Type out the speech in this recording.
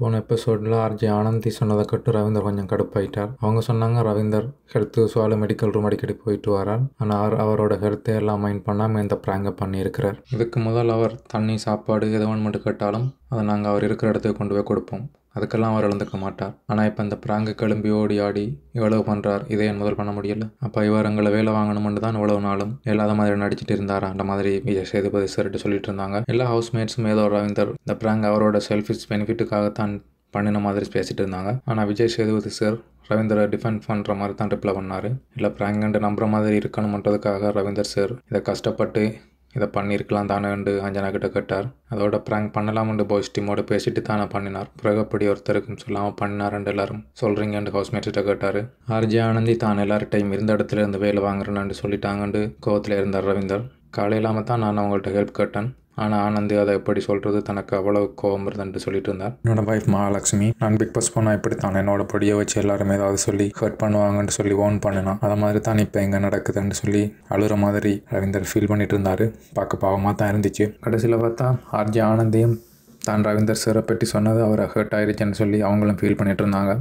போன எபிசோடில் ஆர்ஜி ஆனந்தி சொன்னதை கட்டு ரவீந்தர் கொஞ்சம் கடுப்பாயிட்டார் அவங்க சொன்னாங்க ரவீந்தர் ஹெல்த் இஷ்யூவால் மெடிக்கல் ரூம் அடிக்கடி போயிட்டு வரார் ஆனால் அவரோட ஹெல்த்தை எல்லாம் மைண்ட் பண்ணாமல் இந்த ப்ராங்கை பண்ணியிருக்கிறார் இதுக்கு முதல் அவர் தண்ணி சாப்பாடு எது ஒன்று மட்டும் கேட்டாலும் அதை நாங்கள் அவர் இருக்கிற இடத்துக்கு கொண்டு போய் கொடுப்போம் அதுக்கெல்லாம் அவர் இழந்துக்க மாட்டார் ஆனால் இப்போ இந்த பிராங்கு கிளம்பி ஓடி ஆடி இவ்வளவு பண்ணுறார் இதை என் முதல் பண்ண முடியல அப்போ இவர் எங்களை வேலை வாங்கணும்னு தான் இவ்வளவு நாளும் இல்லாத மாதிரி நடிச்சிட்டு இருந்தாரா அந்த மாதிரி விஜய் சேதுபதி சார்ட்டு சொல்லிட்டு இருந்தாங்க எல்லா ஹவுஸ்மேட்ஸும் ஏதோ ரவீந்தர் இந்த பிராங்க் அவரோட செல்ஃபிஷ் பெனிஃபிட்டுக்காகத்தான் பண்ணின மாதிரி பேசிகிட்டு இருந்தாங்க ஆனால் விஜய் சேதுபதி சார் ரவீந்தரை டிஃபெண்ட் பண்ணுற மாதிரி தான் ரிப்ளை பண்ணார் இல்லை பிராங்கன்ட்டு நம்புற மாதிரி இருக்கணும்ன்றதுக்காக ரவீந்தர் சார் இதை கஷ்டப்பட்டு இதை பண்ணியிருக்கலாம் தானேண்டு அஞ்சனா கிட்ட கேட்டார் அதோட பண்ணலாம் பண்ணலாம்னு பாய்ஸ் டீமோட பேசிட்டு தானே பண்ணினார் பிறகு அப்படி ஒருத்தருக்கும் சொல்லாமல் பண்ணினார்ண்டு எல்லாரும் ஹவுஸ்மேட் கிட்ட கேட்டார் ஆர்ஜி ஆனந்தி தான் எல்லார்டையும் இருந்த இடத்துல இருந்து வேலை வாங்குறேன்னு சொல்லிட்டாங்கன்னு கோவத்தில் இருந்தார் ரவீந்தர் காலையிலாமல் தான் நான் அவங்கள்ட்ட ஹெல்ப் கேட்டேன் ஆனால் ஆனந்த் அதை எப்படி சொல்கிறது தனக்கு அவ்வளோ கோபம் இருந்தன்ட்டு சொல்லிட்டு இருந்தார் என்னோட வைஃப் மகாலட்சுமி நான் பிக் பாஸ் போனால் இப்படி தான் என்னோட பொடியை வச்சு எல்லாருமே ஏதாவது சொல்லி ஹர்ட் பண்ணுவாங்கன்னு சொல்லி ஓன் பண்ணினா அதை மாதிரி தான் இப்போ எங்கே நடக்குதுன்னு சொல்லி அழுகிற மாதிரி ரவீந்தர் ஃபீல் பண்ணிட்டு இருந்தார் பார்க்க பாவமாக தான் இருந்துச்சு கடைசியில் பார்த்தா ஆர்ஜி ஆனந்தையும் தான் ரவீந்தர் சிறப்பெட்டி பற்றி சொன்னது அவரை ஹர்ட் ஆயிடுச்சுன்னு சொல்லி அவங்களும் ஃபீல் பண்ணிட்டு இருந்தாங்க